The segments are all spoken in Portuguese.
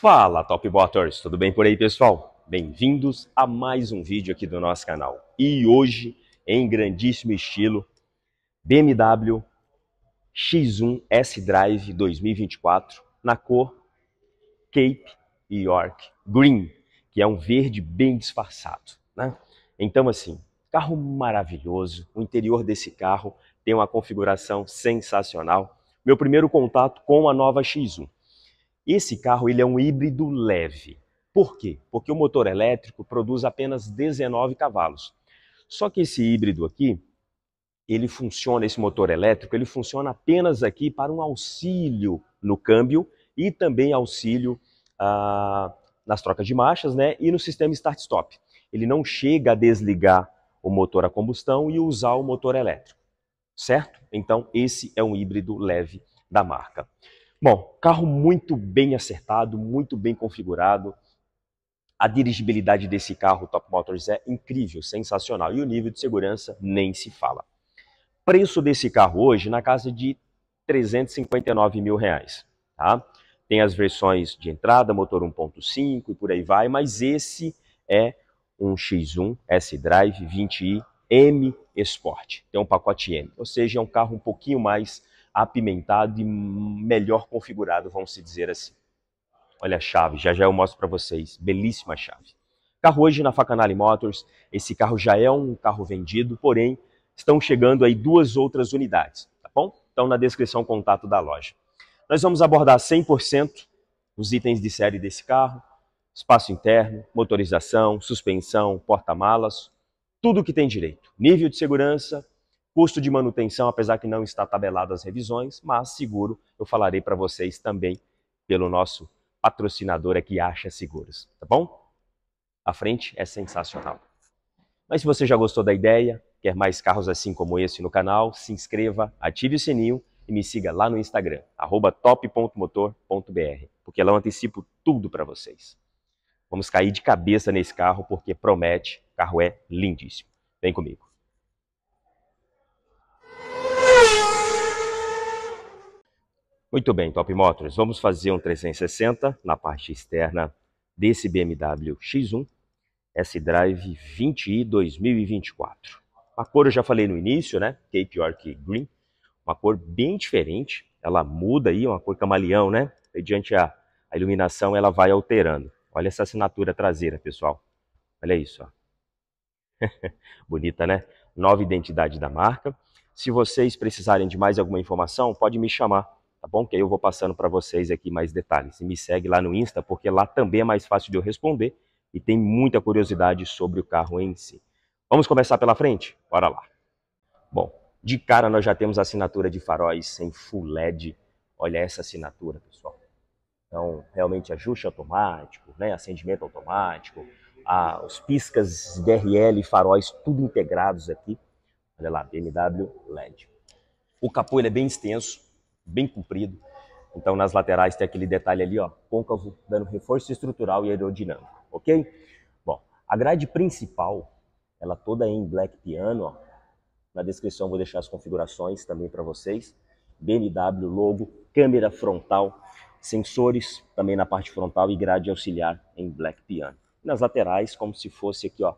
Fala Top Botters! tudo bem por aí pessoal? Bem-vindos a mais um vídeo aqui do nosso canal. E hoje, em grandíssimo estilo, BMW X1 S-Drive 2024 na cor Cape York Green, que é um verde bem disfarçado, né? Então assim, carro maravilhoso, o interior desse carro tem uma configuração sensacional. Meu primeiro contato com a nova X1. Esse carro ele é um híbrido leve. Por quê? Porque o motor elétrico produz apenas 19 cavalos. Só que esse híbrido aqui, ele funciona, esse motor elétrico, ele funciona apenas aqui para um auxílio no câmbio e também auxílio ah, nas trocas de marchas né, e no sistema start-stop. Ele não chega a desligar o motor a combustão e usar o motor elétrico, certo? Então, esse é um híbrido leve da marca. Bom, carro muito bem acertado, muito bem configurado. A dirigibilidade desse carro Top Motors é incrível, sensacional. E o nível de segurança nem se fala. Preço desse carro hoje na casa de 359 mil reais. Tá? Tem as versões de entrada, motor 1.5 e por aí vai, mas esse é um X1 S-Drive 20i M Sport. Tem um pacote M, ou seja, é um carro um pouquinho mais apimentado e melhor configurado, vamos se dizer assim. Olha a chave, já já eu mostro para vocês, belíssima chave. Carro hoje na Facanali Motors, esse carro já é um carro vendido, porém estão chegando aí duas outras unidades, tá bom? Então na descrição o contato da loja. Nós vamos abordar 100% os itens de série desse carro, espaço interno, motorização, suspensão, porta-malas, tudo que tem direito. Nível de segurança, Custo de manutenção, apesar que não está tabelado as revisões, mas seguro eu falarei para vocês também pelo nosso patrocinador aqui, Acha Seguros, tá bom? A frente é sensacional. Mas se você já gostou da ideia, quer mais carros assim como esse no canal, se inscreva, ative o sininho e me siga lá no Instagram, top.motor.br, porque lá eu antecipo tudo para vocês. Vamos cair de cabeça nesse carro porque promete, o carro é lindíssimo. Vem comigo. Muito bem, Top Motors, vamos fazer um 360 na parte externa desse BMW X1 S-Drive 20i 2024. A cor eu já falei no início, né? Cape York Green, uma cor bem diferente, ela muda aí, uma cor camaleão, né? Mediante a, a iluminação ela vai alterando. Olha essa assinatura traseira, pessoal. Olha isso, ó. Bonita, né? Nova identidade da marca. Se vocês precisarem de mais alguma informação, pode me chamar tá bom? Que aí eu vou passando para vocês aqui mais detalhes. E me segue lá no Insta, porque lá também é mais fácil de eu responder e tem muita curiosidade sobre o carro em si. Vamos começar pela frente? Bora lá. Bom, de cara nós já temos a assinatura de faróis sem full LED. Olha essa assinatura, pessoal. Então, realmente ajuste automático, né? acendimento automático, os piscas DRL, faróis, tudo integrados aqui. Olha lá, BMW LED. O capô ele é bem extenso, bem comprido. Então, nas laterais tem aquele detalhe ali, ó, côncavo, dando reforço estrutural e aerodinâmico, ok? Bom, a grade principal, ela toda é em black piano, ó. Na descrição vou deixar as configurações também para vocês. BMW logo, câmera frontal, sensores também na parte frontal e grade auxiliar em black piano. nas laterais, como se fosse aqui, ó,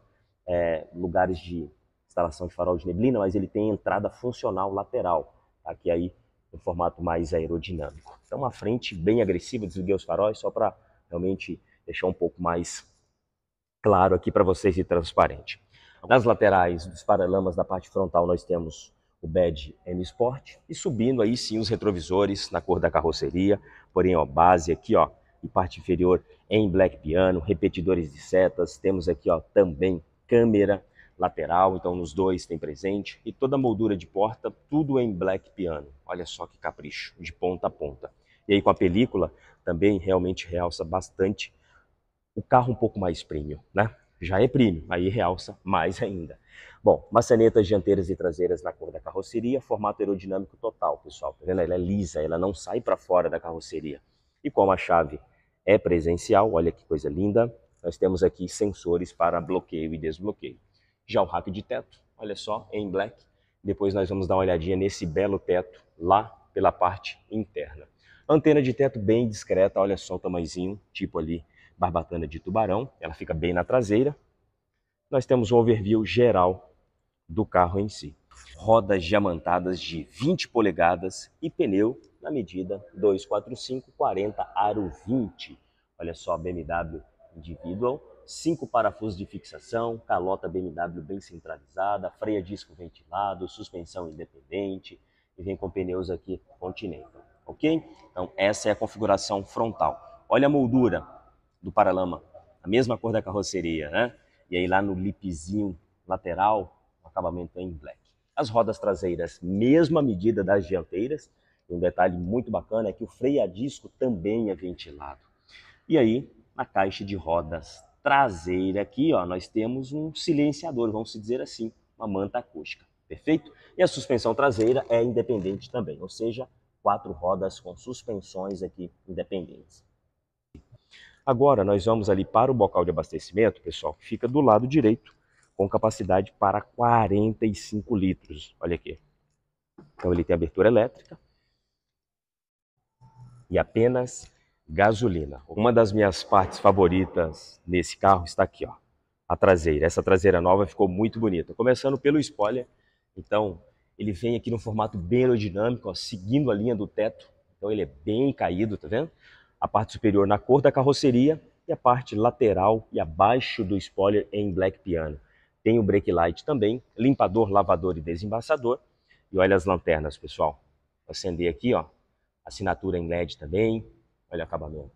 é, lugares de instalação de farol de neblina, mas ele tem entrada funcional lateral, tá? que aí um formato mais aerodinâmico. Então uma frente bem agressiva, desliguei os faróis só para realmente deixar um pouco mais claro aqui para vocês e transparente. Nas laterais dos paralamas da parte frontal nós temos o BED M Sport e subindo aí sim os retrovisores na cor da carroceria, porém ó, base aqui ó, e parte inferior em black piano, repetidores de setas, temos aqui ó também câmera, lateral, então nos dois tem presente, e toda a moldura de porta, tudo em black piano. Olha só que capricho, de ponta a ponta. E aí com a película também realmente realça bastante o carro um pouco mais premium, né? Já é premium, aí realça mais ainda. Bom, maçanetas dianteiras e traseiras na cor da carroceria, formato aerodinâmico total, pessoal. Tá vendo? Ela é lisa, ela não sai para fora da carroceria. E como a chave é presencial, olha que coisa linda, nós temos aqui sensores para bloqueio e desbloqueio. Já o rack de teto, olha só, em black. Depois nós vamos dar uma olhadinha nesse belo teto lá pela parte interna. Antena de teto bem discreta, olha só o tamanhozinho, tipo ali barbatana de tubarão. Ela fica bem na traseira. Nós temos um overview geral do carro em si. Rodas diamantadas de 20 polegadas e pneu na medida 245 40 aro 20. Olha só a BMW Individual cinco parafusos de fixação, calota BMW bem centralizada, freia disco ventilado, suspensão independente e vem com pneus aqui Continental, ok? Então essa é a configuração frontal. Olha a moldura do paralama, a mesma cor da carroceria, né? E aí lá no lipzinho lateral, o acabamento é em black. As rodas traseiras, mesma medida das dianteiras. um detalhe muito bacana é que o freio a disco também é ventilado. E aí, na caixa de rodas traseira aqui, ó, nós temos um silenciador, vamos dizer assim, uma manta acústica, perfeito? E a suspensão traseira é independente também, ou seja, quatro rodas com suspensões aqui independentes. Agora nós vamos ali para o bocal de abastecimento, pessoal, que fica do lado direito, com capacidade para 45 litros. Olha aqui. Então ele tem abertura elétrica e apenas gasolina. Uma das minhas partes favoritas nesse carro está aqui, ó, a traseira. Essa traseira nova ficou muito bonita. Começando pelo spoiler, então ele vem aqui no formato bem aerodinâmico, ó, seguindo a linha do teto. Então ele é bem caído, tá vendo? A parte superior na cor da carroceria e a parte lateral e abaixo do spoiler em black piano. Tem o brake light também, limpador, lavador e desembaçador. E olha as lanternas, pessoal. Vou acender aqui, ó. Assinatura em LED também, Olha o acabamento.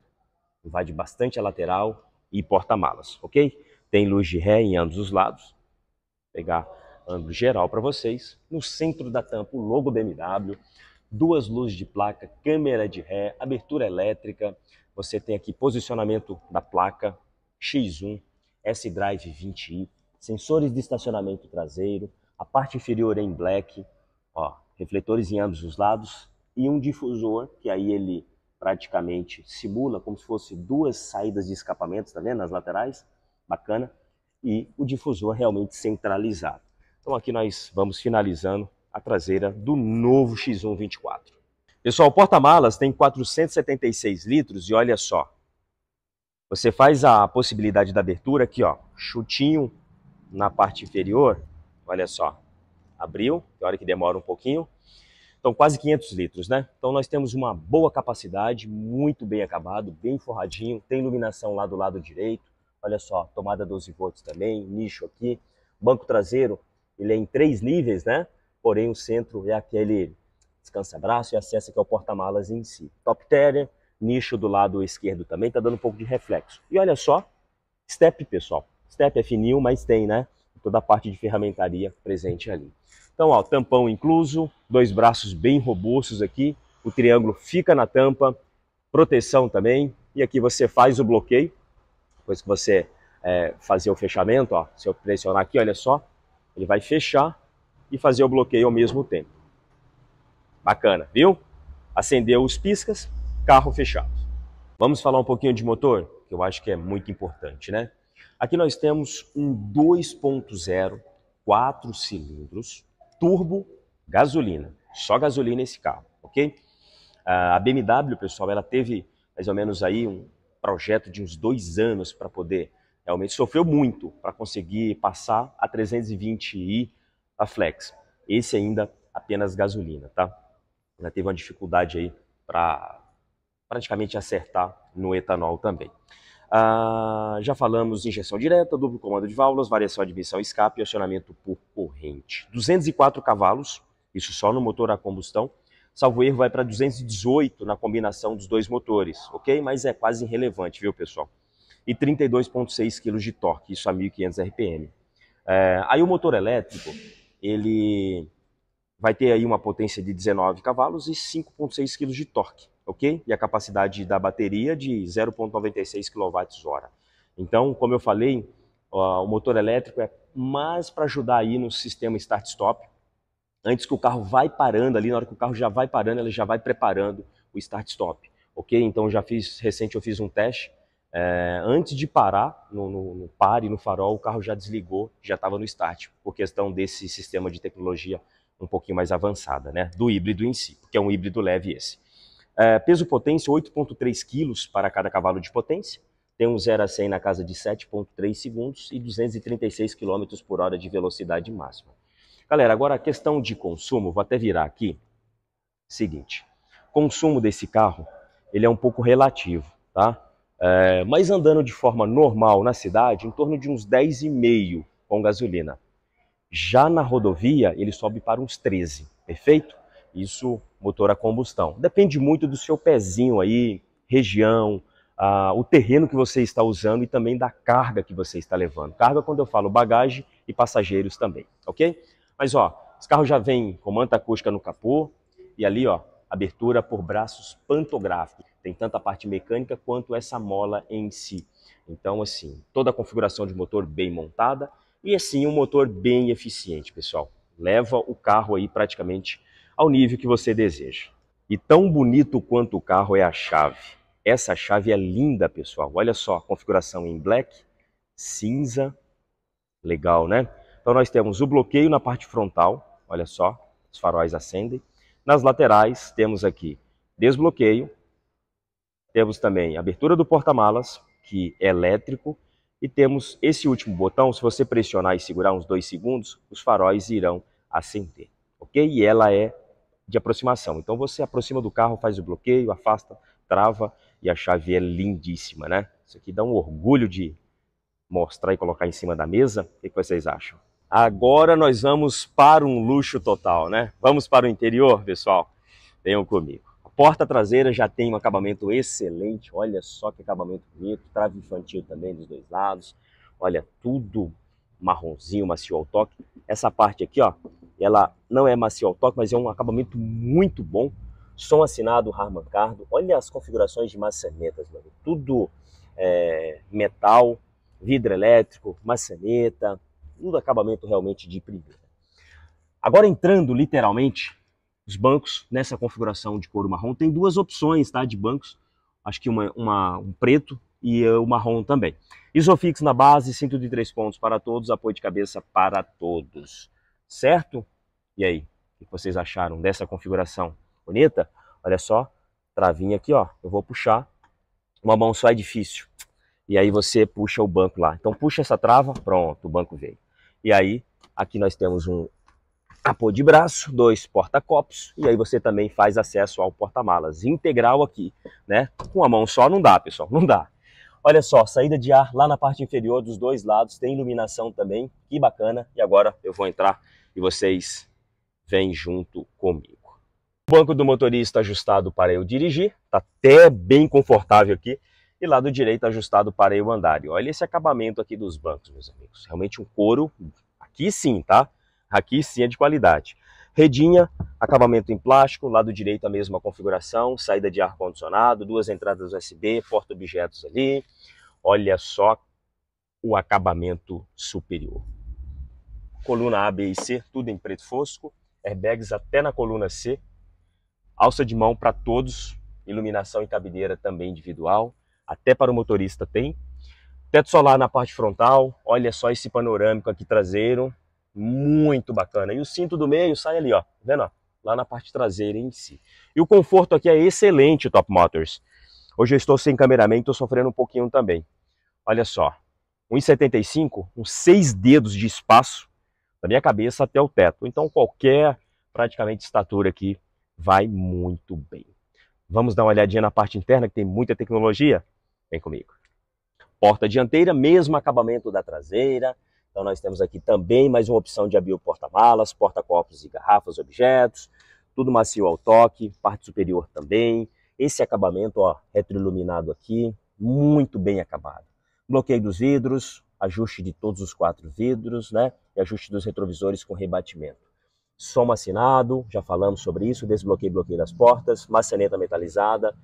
Invade bastante a lateral e porta-malas, ok? Tem luz de ré em ambos os lados. Vou pegar ângulo geral para vocês. No centro da tampa, o logo BMW. Duas luzes de placa, câmera de ré, abertura elétrica. Você tem aqui posicionamento da placa, X1, S-Drive 20i, sensores de estacionamento traseiro, a parte inferior é em black, ó, refletores em ambos os lados e um difusor que aí ele praticamente simula como se fosse duas saídas de escapamento, tá vendo? Nas laterais, bacana. E o difusor realmente centralizado. Então aqui nós vamos finalizando a traseira do novo X1 24. Pessoal, o porta-malas tem 476 litros e olha só. Você faz a possibilidade da abertura aqui, ó, chutinho na parte inferior, olha só. Abriu, tem hora que demora um pouquinho, então, quase 500 litros, né? Então, nós temos uma boa capacidade, muito bem acabado, bem forradinho. Tem iluminação lá do lado direito. Olha só, tomada 12 volts também, nicho aqui. Banco traseiro, ele é em três níveis, né? Porém, o centro é aquele descansa-braço e acessa que é o porta-malas em si. Top Terrier, nicho do lado esquerdo também, tá dando um pouco de reflexo. E olha só, step, pessoal. Step é fininho, mas tem, né? Toda a parte de ferramentaria presente ali. Então, ó, tampão incluso, dois braços bem robustos aqui, o triângulo fica na tampa, proteção também, e aqui você faz o bloqueio, depois que você é, fazer o fechamento, ó, se eu pressionar aqui, olha só, ele vai fechar e fazer o bloqueio ao mesmo tempo. Bacana, viu? Acendeu os piscas, carro fechado. Vamos falar um pouquinho de motor, que eu acho que é muito importante, né? Aqui nós temos um 2.0, 4 cilindros, turbo, gasolina. Só gasolina esse carro, ok? A BMW, pessoal, ela teve mais ou menos aí um projeto de uns dois anos para poder, realmente sofreu muito para conseguir passar a 320i a Flex. Esse ainda apenas gasolina, tá? Ela teve uma dificuldade aí para praticamente acertar no etanol também. Ah, já falamos injeção direta, duplo comando de válvulas, variação de admissão, escape e acionamento por corrente. 204 cavalos, isso só no motor a combustão. Salvo erro, vai para 218 na combinação dos dois motores, ok? Mas é quase irrelevante, viu, pessoal? E 32,6 kg de torque, isso a 1.500 RPM. É, aí o motor elétrico, ele vai ter aí uma potência de 19 cavalos e 5,6 kg de torque ok? E a capacidade da bateria de 0,96 kWh. Então, como eu falei, o motor elétrico é mais para ajudar aí no sistema start-stop. Antes que o carro vai parando ali, na hora que o carro já vai parando, ele já vai preparando o start-stop, ok? Então, já fiz, recente eu fiz um teste, é, antes de parar no, no, no pare, no farol, o carro já desligou, já estava no start, por questão desse sistema de tecnologia um pouquinho mais avançada, né? Do híbrido em si, porque é um híbrido leve esse. É, peso potência, 8,3 quilos para cada cavalo de potência. Tem um 0 a 100 na casa de 7,3 segundos e 236 km por hora de velocidade máxima. Galera, agora a questão de consumo, vou até virar aqui. Seguinte, consumo desse carro, ele é um pouco relativo, tá? É, mas andando de forma normal na cidade, em torno de uns 10,5 com gasolina. Já na rodovia, ele sobe para uns 13, perfeito? Isso motor a combustão. Depende muito do seu pezinho aí, região, o terreno que você está usando e também da carga que você está levando. Carga quando eu falo bagagem e passageiros também, ok? Mas ó, esse carro já vem com manta acústica no capô e ali ó, abertura por braços pantográficos. Tem tanto a parte mecânica quanto essa mola em si. Então assim, toda a configuração de motor bem montada e assim um motor bem eficiente, pessoal. Leva o carro aí praticamente ao nível que você deseja. E tão bonito quanto o carro é a chave. Essa chave é linda, pessoal. Olha só a configuração em black, cinza, legal, né? Então nós temos o bloqueio na parte frontal, olha só, os faróis acendem. Nas laterais temos aqui desbloqueio, temos também abertura do porta-malas, que é elétrico, e temos esse último botão, se você pressionar e segurar uns dois segundos, os faróis irão acender, ok? E ela é de aproximação. Então você aproxima do carro, faz o bloqueio, afasta, trava e a chave é lindíssima, né? Isso aqui dá um orgulho de mostrar e colocar em cima da mesa. O que vocês acham? Agora nós vamos para um luxo total, né? Vamos para o interior, pessoal? Venham comigo. A porta traseira já tem um acabamento excelente. Olha só que acabamento bonito. Trave infantil também dos dois lados. Olha, tudo marronzinho, macio ao toque. Essa parte aqui, ó, ela não é macio ao toque, mas é um acabamento muito bom. Som assinado Harman Kardon. Olha as configurações de maçanetas, mano. Tudo é, metal, vidro elétrico, maçaneta, tudo acabamento realmente de primeira. Agora entrando literalmente os bancos nessa configuração de couro marrom, tem duas opções, tá, de bancos. Acho que uma, uma um preto e o marrom também. Isofix na base, cinto de três pontos para todos, apoio de cabeça para todos, certo? E aí, o que vocês acharam dessa configuração? Bonita? Olha só, travinha aqui, ó. Eu vou puxar, uma mão só é difícil. E aí você puxa o banco lá. Então puxa essa trava, pronto, o banco veio. E aí, aqui nós temos um apoio de braço, dois porta-copos, e aí você também faz acesso ao porta-malas integral aqui, né? Com a mão só não dá, pessoal, não dá. Olha só, saída de ar lá na parte inferior dos dois lados, tem iluminação também, que bacana. E agora eu vou entrar e vocês vêm junto comigo. O banco do motorista ajustado para eu dirigir, tá até bem confortável aqui. E lado direito ajustado para eu andar. E olha esse acabamento aqui dos bancos, meus amigos. Realmente um couro, aqui sim, tá? Aqui sim é de qualidade. Redinha, acabamento em plástico, lado direito a mesma configuração, saída de ar-condicionado, duas entradas USB, porta-objetos ali. Olha só o acabamento superior. Coluna A, B e C, tudo em preto fosco, airbags até na coluna C, alça de mão para todos, iluminação e cabineira também individual, até para o motorista tem. Teto solar na parte frontal, olha só esse panorâmico aqui traseiro, muito bacana. E o cinto do meio sai ali, ó. Tá vendo? Lá na parte traseira em si. E o conforto aqui é excelente, Top Motors. Hoje eu estou sem cameraman, estou sofrendo um pouquinho também. Olha só, 1,75, uns seis dedos de espaço da minha cabeça até o teto. Então qualquer, praticamente, estatura aqui vai muito bem. Vamos dar uma olhadinha na parte interna, que tem muita tecnologia? Vem comigo. Porta dianteira, mesmo acabamento da traseira, então nós temos aqui também mais uma opção de abrir porta-malas, porta-copos e garrafas, objetos, tudo macio ao toque, parte superior também. Esse acabamento, ó, retroiluminado aqui, muito bem acabado. Bloqueio dos vidros, ajuste de todos os quatro vidros, né? E ajuste dos retrovisores com rebatimento. Soma assinado, já falamos sobre isso, desbloqueio e bloqueio das portas, maçaneta metalizada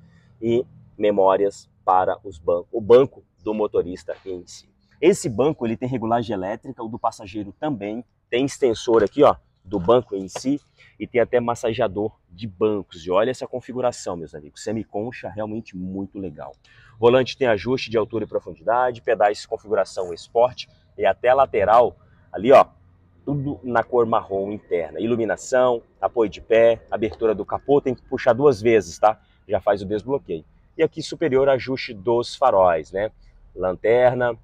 e memórias para os bancos, o banco do motorista em si. Esse banco ele tem regulagem elétrica, o do passageiro também. Tem extensor aqui, ó, do banco em si e tem até massageador de bancos. E olha essa configuração, meus amigos. Semiconcha, realmente muito legal. Volante tem ajuste de altura e profundidade, pedais configuração esporte e até lateral ali, ó, tudo na cor marrom interna. Iluminação, apoio de pé, abertura do capô, tem que puxar duas vezes, tá? Já faz o desbloqueio. E aqui superior ajuste dos faróis, né? Lanterna,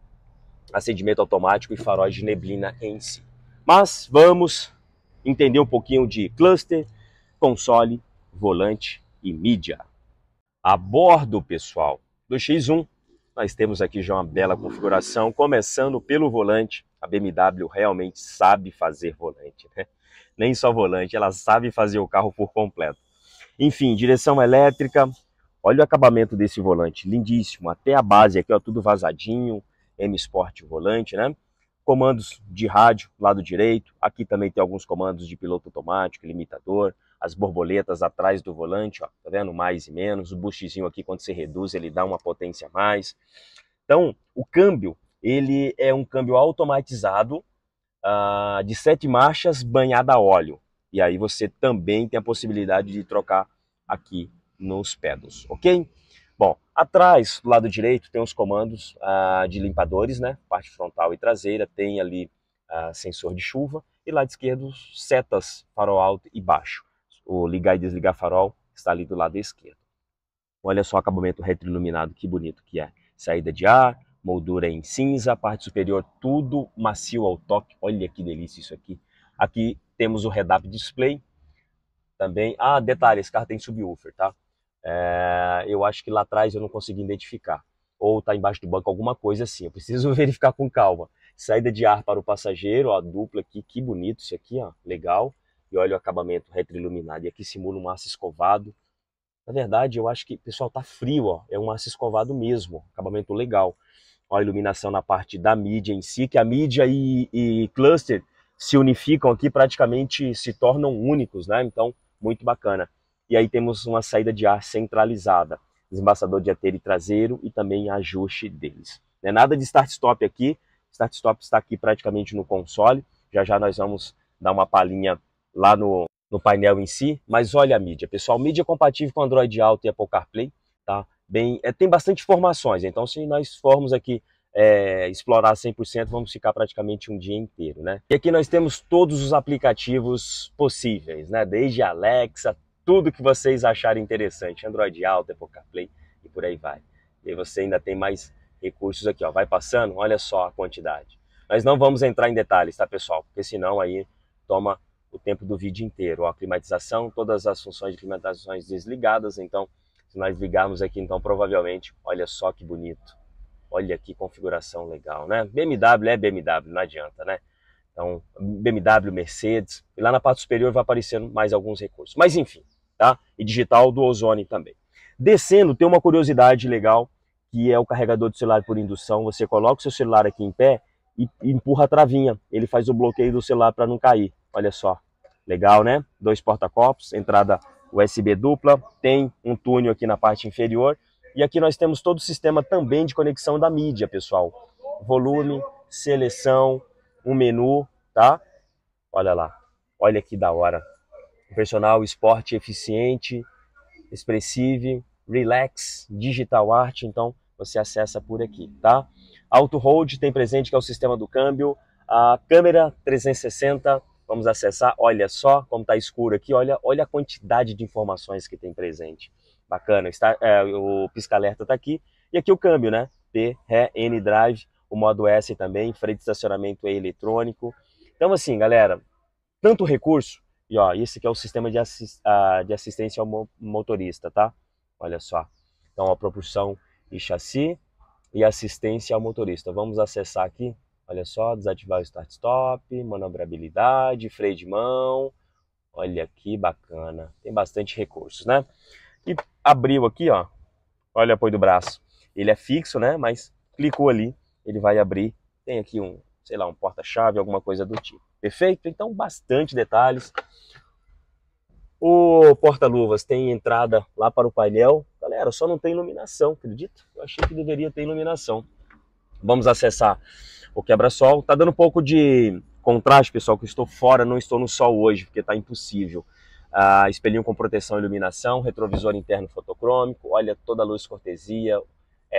acendimento automático e faróis de neblina em si. Mas vamos entender um pouquinho de cluster, console, volante e mídia. A bordo, pessoal, do X1, nós temos aqui já uma bela configuração, começando pelo volante. A BMW realmente sabe fazer volante, né? Nem só volante, ela sabe fazer o carro por completo. Enfim, direção elétrica. Olha o acabamento desse volante, lindíssimo. Até a base aqui, ó, tudo vazadinho, M Sport volante, né? Comandos de rádio, lado direito. Aqui também tem alguns comandos de piloto automático, limitador. As borboletas atrás do volante, ó, tá vendo? Mais e menos. O boostzinho aqui, quando você reduz, ele dá uma potência a mais. Então, o câmbio, ele é um câmbio automatizado uh, de sete marchas banhada a óleo. E aí você também tem a possibilidade de trocar aqui nos pedals, ok? Bom, atrás, do lado direito, tem os comandos ah, de limpadores, né? Parte frontal e traseira, tem ali ah, sensor de chuva. E lado esquerdo, setas, farol alto e baixo. O ligar e desligar farol está ali do lado esquerdo. Olha só o acabamento retroiluminado, que bonito que é. Saída de ar, moldura em cinza, parte superior tudo macio ao toque. Olha que delícia isso aqui. Aqui temos o Redap Display. Também, ah, detalhe, esse carro tem subwoofer, tá? é, eu acho que lá atrás eu não consegui identificar. Ou está embaixo do banco, alguma coisa assim. Eu preciso verificar com calma. Saída de ar para o passageiro, ó, a dupla aqui, que bonito isso aqui, ó, legal. E olha o acabamento retroiluminado. E aqui simula um aço escovado. Na verdade, eu acho que, pessoal, tá frio, ó. É um aço escovado mesmo. Acabamento legal. Ó, a iluminação na parte da mídia em si, que a mídia e, e cluster se unificam aqui, praticamente se tornam únicos, né? Então, muito bacana. E aí temos uma saída de ar centralizada, desembaçador dianteiro e traseiro e também ajuste deles. Não é nada de start-stop aqui, start-stop está aqui praticamente no console, já já nós vamos dar uma palhinha lá no, no painel em si, mas olha a mídia, pessoal, mídia compatível com Android Auto e Apple CarPlay, tá? Bem, é, tem bastante informações, então se nós formos aqui é, explorar 100%, vamos ficar praticamente um dia inteiro, né? E aqui nós temos todos os aplicativos possíveis, né? Desde Alexa, tudo que vocês acharem interessante. Android Auto, Apple CarPlay e por aí vai. E aí você ainda tem mais recursos aqui, ó. Vai passando, olha só a quantidade. Mas não vamos entrar em detalhes, tá, pessoal? Porque senão aí toma o tempo do vídeo inteiro. Ó, climatização, todas as funções de climatização desligadas, então se nós ligarmos aqui, então provavelmente, olha só que bonito. Olha que configuração legal, né? BMW é BMW, não adianta, né? Então, BMW, Mercedes, e lá na parte superior vai aparecendo mais alguns recursos. Mas enfim, tá? E digital do Ozone também. Descendo, tem uma curiosidade legal, que é o carregador do celular por indução. Você coloca o seu celular aqui em pé e empurra a travinha. Ele faz o bloqueio do celular para não cair. Olha só, legal, né? Dois porta-copos, entrada USB dupla, tem um túnel aqui na parte inferior. E aqui nós temos todo o sistema também de conexão da mídia, pessoal. Volume, seleção, um menu, tá? Olha lá, olha que da hora um personal esporte eficiente, expressive, relax, digital art, então você acessa por aqui, tá? Auto Hold tem presente que é o sistema do câmbio, a câmera 360, vamos acessar, olha só como está escuro aqui, olha, olha a quantidade de informações que tem presente. Bacana, está, é, o pisca-alerta está aqui, e aqui o câmbio, né? P, Ré, N Drive, o modo S também, freio de estacionamento é eletrônico. Então assim, galera, tanto recurso, e ó, esse que é o sistema de, assist, uh, de assistência ao mo motorista, tá? Olha só. Então, a propulsão e chassi e assistência ao motorista. Vamos acessar aqui, olha só, desativar o start stop, manobrabilidade, freio de mão. Olha que bacana. Tem bastante recursos, né? E abriu aqui, ó. Olha o apoio do braço. Ele é fixo, né? Mas clicou ali, ele vai abrir. Tem aqui um, sei lá, um porta-chave, alguma coisa do tipo. Perfeito? Então, bastante detalhes. O porta-luvas tem entrada lá para o painel. Galera, só não tem iluminação, acredito Eu achei que deveria ter iluminação. Vamos acessar o quebra-sol. Tá dando um pouco de contraste, pessoal, que eu estou fora, não estou no sol hoje, porque tá impossível. Ah, espelhinho com proteção e iluminação, retrovisor interno fotocrômico, olha toda a luz cortesia,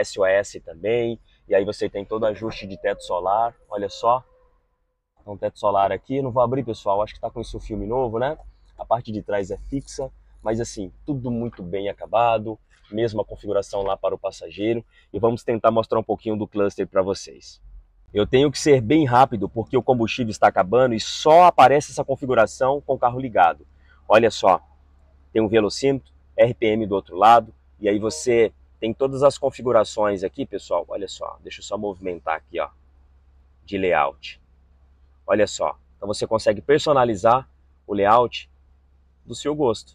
SOS também. E aí você tem todo ajuste de teto solar, olha só, então, teto solar aqui, não vou abrir, pessoal, acho que está com esse filme novo, né? A parte de trás é fixa, mas assim, tudo muito bem acabado, mesma configuração lá para o passageiro. E vamos tentar mostrar um pouquinho do cluster para vocês. Eu tenho que ser bem rápido porque o combustível está acabando e só aparece essa configuração com o carro ligado. Olha só, tem um velocímetro, RPM do outro lado, e aí você tem todas as configurações aqui, pessoal. Olha só, deixa eu só movimentar aqui, ó, de layout. Olha só. Então você consegue personalizar o layout do seu gosto.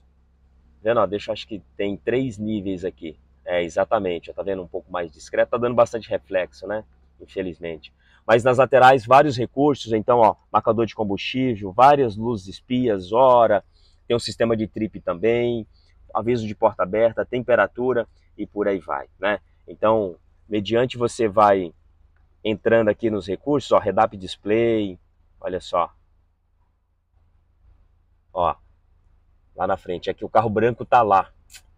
Tá vendo? Ó, deixa, acho que tem três níveis aqui. É, exatamente. Ó, tá vendo? Um pouco mais discreto. Tá dando bastante reflexo, né? Infelizmente. Mas nas laterais, vários recursos. Então, ó, marcador de combustível, várias luzes espias, hora. Tem um sistema de trip também. Aviso de porta aberta, temperatura e por aí vai, né? Então, mediante você vai entrando aqui nos recursos, ó, Redap Display, Olha só. Ó. Lá na frente. É que o carro branco tá lá.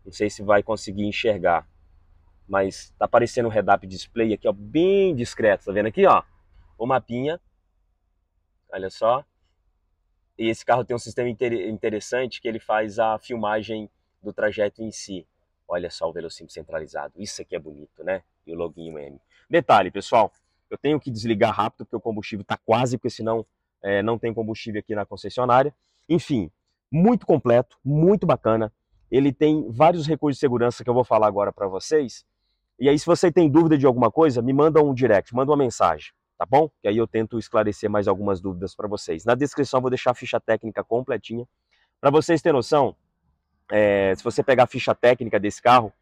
Não sei se vai conseguir enxergar. Mas tá aparecendo um redap display aqui, ó. Bem discreto. Tá vendo aqui, ó? O mapinha. Olha só. E esse carro tem um sistema interessante que ele faz a filmagem do trajeto em si. Olha só o velocímetro centralizado. Isso aqui é bonito, né? E o loginho M. Detalhe, pessoal. Eu tenho que desligar rápido, porque o combustível está quase, porque senão é, não tem combustível aqui na concessionária. Enfim, muito completo, muito bacana. Ele tem vários recursos de segurança que eu vou falar agora para vocês. E aí, se você tem dúvida de alguma coisa, me manda um direct, manda uma mensagem, tá bom? Que aí eu tento esclarecer mais algumas dúvidas para vocês. Na descrição eu vou deixar a ficha técnica completinha. Para vocês terem noção, é, se você pegar a ficha técnica desse carro,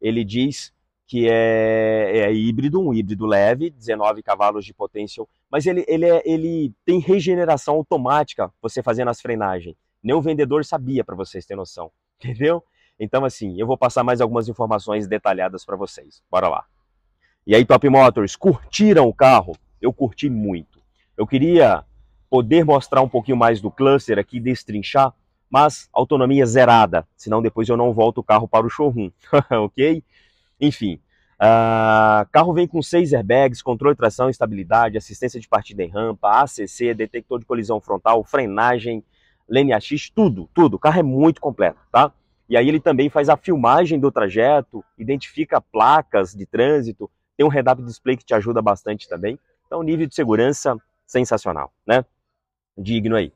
ele diz que é, é híbrido, um híbrido leve, 19 cavalos de potência, mas ele, ele, é, ele tem regeneração automática você fazendo as frenagens. Nem o vendedor sabia, para vocês terem noção, entendeu? Então, assim, eu vou passar mais algumas informações detalhadas para vocês. Bora lá. E aí, Top Motors, curtiram o carro? Eu curti muito. Eu queria poder mostrar um pouquinho mais do cluster aqui, destrinchar, mas autonomia zerada, senão depois eu não volto o carro para o showroom, ok? Enfim, uh, carro vem com seis airbags, controle de tração, estabilidade, assistência de partida em rampa, ACC, detector de colisão frontal, frenagem, lane Assist, tudo, tudo. O carro é muito completo, tá? E aí ele também faz a filmagem do trajeto, identifica placas de trânsito, tem um head display que te ajuda bastante também. Então, nível de segurança sensacional, né? Digno aí.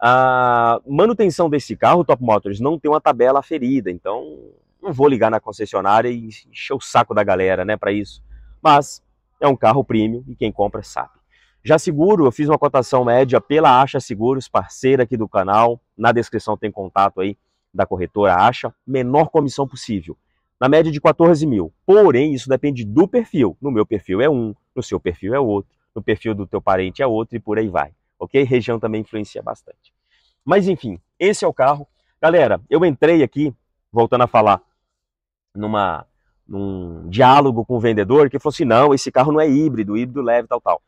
A ah, manutenção desse carro, Top Motors, não tem uma tabela ferida, então não vou ligar na concessionária e encher o saco da galera, né, para isso. Mas é um carro premium e quem compra sabe. Já seguro, eu fiz uma cotação média pela Acha Seguros, parceira aqui do canal. Na descrição tem contato aí da corretora Acha. Menor comissão possível, na média de 14 mil. Porém, isso depende do perfil. No meu perfil é um, no seu perfil é outro, no perfil do teu parente é outro e por aí vai. Ok? Região também influencia bastante. Mas enfim, esse é o carro. Galera, eu entrei aqui, voltando a falar numa, num diálogo com o vendedor que falou assim: não, esse carro não é híbrido, híbrido leve, tal, tal.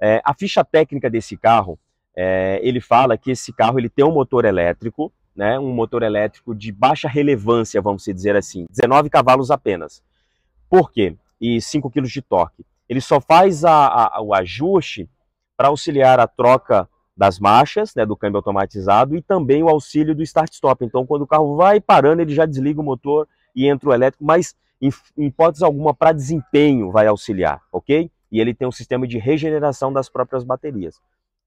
É, a ficha técnica desse carro, é, ele fala que esse carro ele tem um motor elétrico, né, um motor elétrico de baixa relevância, vamos dizer assim, 19 cavalos apenas. Por quê? E 5 kg de torque. Ele só faz a, a, o ajuste para auxiliar a troca das marchas, né, do câmbio automatizado e também o auxílio do start-stop. Então, quando o carro vai parando, ele já desliga o motor e entra o elétrico, mas em, hipótese alguma para desempenho vai auxiliar, ok? E ele tem um sistema de regeneração das próprias baterias.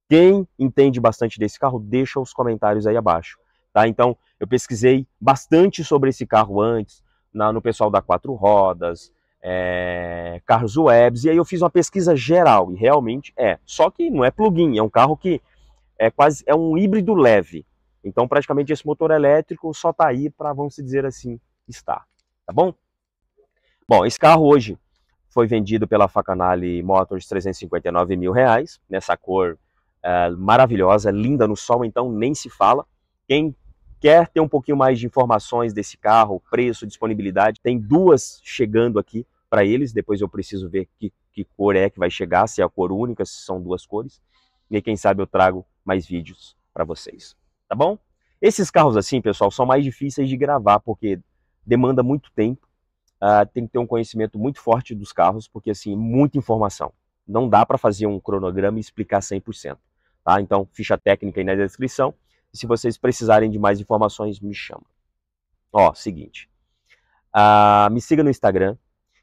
Quem entende bastante desse carro, deixa os comentários aí abaixo, tá? Então, eu pesquisei bastante sobre esse carro antes, na, no pessoal da Quatro Rodas, é, carros webs, e aí eu fiz uma pesquisa geral, e realmente é. Só que não é plug-in, é um carro que é quase é um híbrido leve. Então, praticamente, esse motor elétrico só está aí para, vamos dizer assim, está, tá bom? Bom, esse carro hoje foi vendido pela Facanale Motors 359 mil reais, nessa cor é, maravilhosa, linda no sol, então nem se fala. Quem quer ter um pouquinho mais de informações desse carro, preço, disponibilidade, tem duas chegando aqui para eles, depois eu preciso ver que, que cor é que vai chegar, se é a cor única, se são duas cores, e quem sabe eu trago mais vídeos para vocês, tá bom? Esses carros assim, pessoal, são mais difíceis de gravar, porque demanda muito tempo, uh, tem que ter um conhecimento muito forte dos carros, porque assim, muita informação. Não dá para fazer um cronograma e explicar 100%. Tá? Então, ficha técnica aí na descrição. E se vocês precisarem de mais informações, me chama. Ó, seguinte. Uh, me siga no Instagram.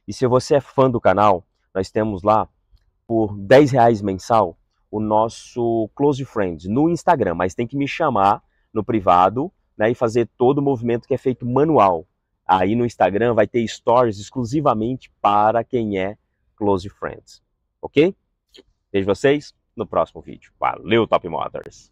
E se você é fã do canal, nós temos lá por 10 reais mensal o nosso Close Friends no Instagram, mas tem que me chamar no privado né, e fazer todo o movimento que é feito manual aí no Instagram vai ter stories exclusivamente para quem é Close Friends. Ok? Vejo vocês no próximo vídeo. Valeu, Top Motors!